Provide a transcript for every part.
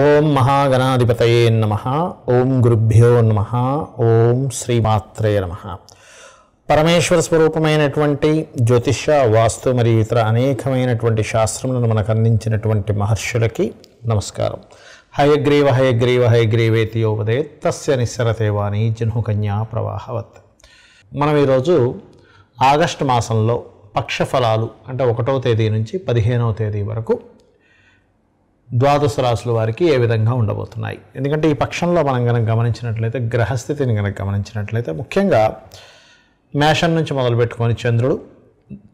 ఓం మహాగణాధిపతయే నమ ఓం గురుభ్యో నమ ఓం శ్రీమాత్రే నమ పరమేశ్వర స్వరూపమైనటువంటి జ్యోతిష వాస్తు మరియు ఇతర అనేకమైనటువంటి శాస్త్రములను మనకు అందించినటువంటి మహర్షులకి నమస్కారం హయగ్రీవ హయగ్రీవ హయగ్రీవేతి యోగదే తస్య నిస్సరతేవాణి కన్యా ప్రవాహవత్ మనం ఈరోజు ఆగస్టు మాసంలో పక్షఫలాలు అంటే ఒకటో తేదీ నుంచి పదిహేనవ తేదీ వరకు ద్వాదశ రాశుల వారికి ఏ విధంగా ఉండబోతున్నాయి ఎందుకంటే ఈ పక్షంలో మనం కనుక గమనించినట్లయితే గ్రహస్థితిని కనుక గమనించినట్లయితే ముఖ్యంగా మేషం నుంచి మొదలుపెట్టుకొని చంద్రుడు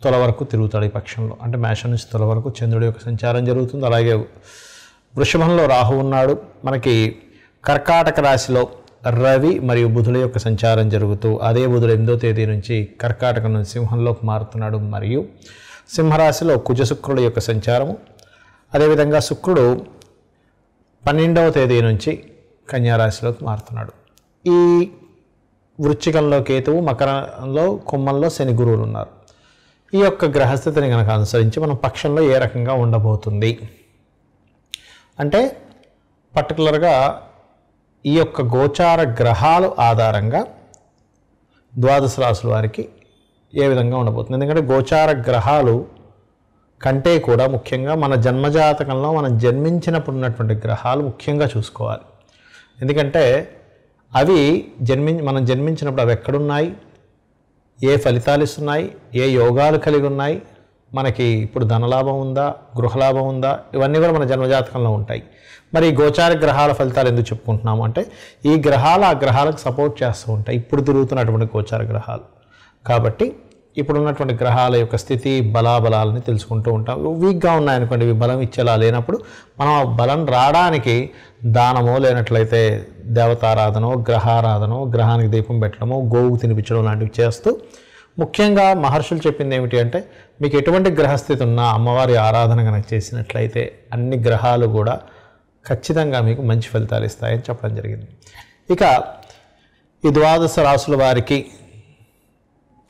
తొల వరకు తిరుగుతాడు ఈ పక్షంలో అంటే మేషం నుంచి తొల వరకు చంద్రుడి యొక్క సంచారం జరుగుతుంది అలాగే వృషభంలో రాహు ఉన్నాడు మనకి కర్కాటక రాశిలో రవి మరియు బుధుల యొక్క సంచారం జరుగుతూ అదే బుధుడు ఎనిమిదో తేదీ నుంచి కర్కాటక నుంచి సింహంలోకి మారుతున్నాడు మరియు సింహరాశిలో కుజశుక్రుల యొక్క సంచారము అదేవిధంగా శుక్రుడు పన్నెండవ తేదీ నుంచి కన్యారాశిలోకి మారుతున్నాడు ఈ వృచ్చికంలో కేతువు మకరంలో కుమ్మంలో శని గురువులు ఉన్నారు ఈ యొక్క గ్రహస్థితిని కనుక అనుసరించి మనం పక్షంలో ఏ రకంగా ఉండబోతుంది అంటే పర్టికులర్గా ఈ యొక్క గోచార గ్రహాలు ఆధారంగా ద్వాదశ రాశుల వారికి ఏ విధంగా ఉండబోతుంది ఎందుకంటే గోచార గ్రహాలు కంటే కూడా ముఖ్యంగా మన జన్మజాతకంలో మనం జన్మించినప్పుడు ఉన్నటువంటి గ్రహాలు ముఖ్యంగా చూసుకోవాలి ఎందుకంటే అవి జన్మి మనం జన్మించినప్పుడు అవి ఎక్కడున్నాయి ఏ ఫలితాలు ఇస్తున్నాయి ఏ యోగాలు కలిగి ఉన్నాయి మనకి ఇప్పుడు ధనలాభం ఉందా గృహలాభం ఉందా ఇవన్నీ కూడా మన జన్మజాతకంలో ఉంటాయి మరి గోచార గ్రహాల ఫలితాలు ఎందుకు చెప్పుకుంటున్నాము అంటే ఈ గ్రహాలు ఆ గ్రహాలకు సపోర్ట్ చేస్తూ ఉంటాయి ఇప్పుడు తిరుగుతున్నటువంటి గోచార గ్రహాలు కాబట్టి ఇప్పుడున్నటువంటి గ్రహాల యొక్క స్థితి బలాబలాలని తెలుసుకుంటూ ఉంటాం వీక్గా ఉన్నాయనుకోండి ఇవి బలం ఇచ్చేలా లేనప్పుడు మనం బలం రావడానికి దానమో లేనట్లయితే దేవతారాధనో గ్రహారాధనో గ్రహానికి దీపం పెట్టడమో గోవుకు తినిపించడం లాంటివి చేస్తూ ముఖ్యంగా మహర్షులు చెప్పింది ఏమిటి అంటే మీకు ఎటువంటి గ్రహస్థితి ఉన్నా అమ్మవారి ఆరాధన కనుక చేసినట్లయితే అన్ని గ్రహాలు కూడా ఖచ్చితంగా మీకు మంచి ఫలితాలు ఇస్తాయని చెప్పడం జరిగింది ఇక ఈ ద్వాదశ రాసుల వారికి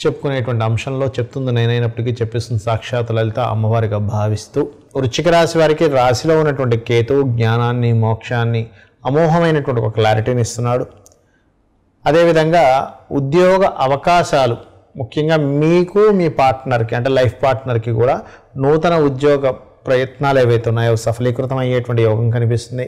చెప్పుకునేటువంటి అంశంలో చెప్తుంది నేనైనప్పటికీ చెప్పేస్తుంది సాక్షాత్ లలిత అమ్మవారిగా భావిస్తూ వృచ్చిక రాశి వారికి రాశిలో ఉన్నటువంటి కేతు జ్ఞానాన్ని మోక్షాన్ని అమోహమైనటువంటి ఒక క్లారిటీని ఇస్తున్నాడు అదేవిధంగా ఉద్యోగ అవకాశాలు ముఖ్యంగా మీకు మీ పార్ట్నర్కి అంటే లైఫ్ పార్ట్నర్కి కూడా నూతన ఉద్యోగ ప్రయత్నాలు ఏవైతే ఉన్నాయో సఫలీకృతం అయ్యేటువంటి యోగం కనిపిస్తుంది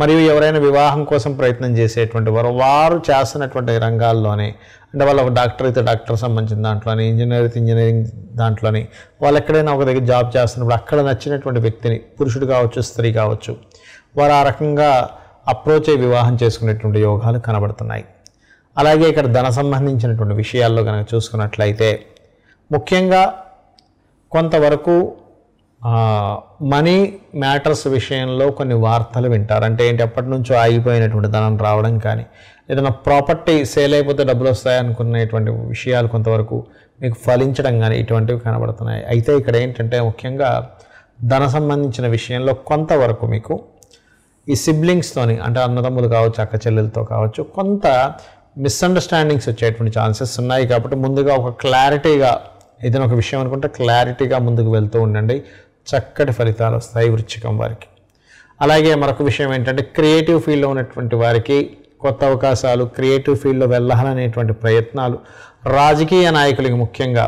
మరియు ఎవరైనా వివాహం కోసం ప్రయత్నం చేసేటువంటి వారు వారు చేస్తున్నటువంటి రంగాల్లోనే అంటే వాళ్ళు ఒక డాక్టర్ అయితే డాక్టర్ సంబంధించిన దాంట్లోని ఇంజనీర్ అయితే ఇంజనీరింగ్ దాంట్లోని వాళ్ళు ఎక్కడైనా ఒక దగ్గర జాబ్ చేస్తున్నప్పుడు అక్కడ నచ్చినటువంటి వ్యక్తిని పురుషుడు కావచ్చు స్త్రీ కావచ్చు వారు ఆ రకంగా అప్రోచ్ అయి వివాహం చేసుకునేటువంటి యోగాలు కనబడుతున్నాయి అలాగే ఇక్కడ ధన సంబంధించినటువంటి విషయాల్లో కనుక చూసుకున్నట్లయితే ముఖ్యంగా కొంతవరకు మనీ మ్యాటర్స్ విషయంలో కొన్ని వార్తలు వింటారు అంటే ఏంటి ఎప్పటి నుంచో ఆగిపోయినటువంటి ధనం రావడం కానీ ఏదైనా ప్రాపర్టీ సేల్ అయిపోతే డబ్బులు వస్తాయనుకునేటువంటి విషయాలు కొంతవరకు మీకు ఫలించడం కానీ ఇటువంటివి కనబడుతున్నాయి అయితే ఇక్కడ ఏంటంటే ముఖ్యంగా ధన సంబంధించిన విషయంలో కొంతవరకు మీకు ఈ సిబ్లింగ్స్తోని అంటే అన్నదమ్ములు కావచ్చు అక్క చెల్లెలతో కావచ్చు కొంత మిస్అండర్స్టాండింగ్స్ వచ్చేటువంటి ఛాన్సెస్ ఉన్నాయి కాబట్టి ముందుగా ఒక క్లారిటీగా ఏదైనా ఒక విషయం అనుకుంటే క్లారిటీగా ముందుకు వెళ్తూ ఉండండి చక్కటి ఫలితాలు వస్తాయి వృచ్చికం వారికి అలాగే మరొక విషయం ఏంటంటే క్రియేటివ్ ఫీల్డ్లో ఉన్నటువంటి వారికి కొత్త అవకాశాలు క్రియేటివ్ ఫీల్డ్లో వెళ్ళాలనేటువంటి ప్రయత్నాలు రాజకీయ నాయకులకి ముఖ్యంగా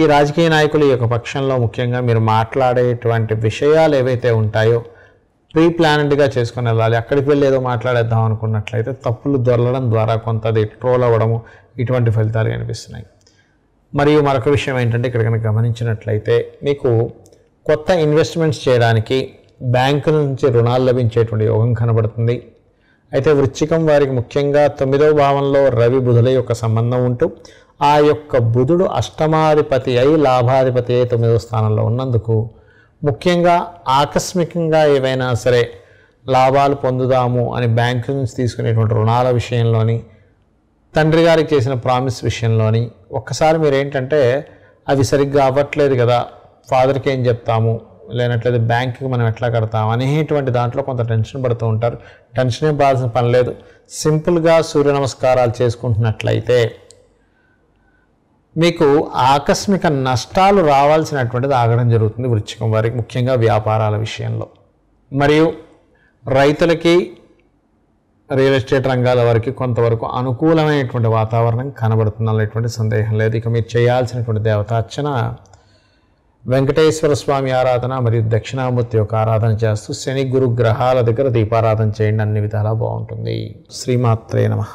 ఈ రాజకీయ ఈ యొక్క పక్షంలో ముఖ్యంగా మీరు మాట్లాడేటువంటి విషయాలు ఏవైతే ఉంటాయో ప్రీ ప్లానెడ్గా చేసుకుని వెళ్ళాలి అక్కడికి వెళ్ళి ఏదో మాట్లాడేద్దాం అనుకున్నట్లయితే తప్పులు దొరలడం ద్వారా కొంత అది ట్రోల్ అవ్వడము ఇటువంటి ఫలితాలు కనిపిస్తున్నాయి మరియు మరొక విషయం ఏంటంటే ఇక్కడ కనుక గమనించినట్లయితే మీకు కొత్త ఇన్వెస్ట్మెంట్స్ చేయడానికి బ్యాంకుల నుంచి రుణాలు లభించేటువంటి యోగం కనబడుతుంది అయితే వృశ్చికం వారికి ముఖ్యంగా తొమ్మిదవ భావంలో రవి బుధుల యొక్క సంబంధం ఉంటూ ఆ యొక్క బుధుడు అష్టమాధిపతి అయి లాభాధిపతి అయి తొమ్మిదవ స్థానంలో ఉన్నందుకు ముఖ్యంగా ఆకస్మికంగా ఏవైనా సరే లాభాలు పొందుదాము అని బ్యాంకు నుంచి తీసుకునేటువంటి రుణాల విషయంలోని తండ్రి గారికి చేసిన ప్రామిస్ విషయంలోని ఒక్కసారి మీరేంటంటే అవి సరిగ్గా అవ్వట్లేదు కదా ఫాదర్కి ఏం చెప్తాము లేనట్లయితే బ్యాంక్కి మనం ఎట్లా కడతాం అనేటువంటి దాంట్లో కొంత టెన్షన్ పడుతూ ఉంటారు టెన్షన్ ఏం పడాల్సిన పని లేదు సింపుల్గా సూర్య నమస్కారాలు చేసుకుంటున్నట్లయితే మీకు ఆకస్మిక నష్టాలు రావాల్సినటువంటిది ఆగడం జరుగుతుంది వృచ్చికం వారికి ముఖ్యంగా వ్యాపారాల విషయంలో మరియు రైతులకి రియల్ ఎస్టేట్ రంగాల వారికి కొంతవరకు అనుకూలమైనటువంటి వాతావరణం కనబడుతుంది అనేటువంటి సందేహం లేదు ఇక మీరు చేయాల్సినటువంటి దేవత అర్చన వెంకటేశ్వర స్వామి ఆరాధన మరియు దక్షిణామూర్తి యొక్క ఆరాధన చేస్తూ శని గురు గ్రహాల దగ్గర దీపారాధన చేయండి అన్ని విధాలా బాగుంటుంది శ్రీమాత్రే నమ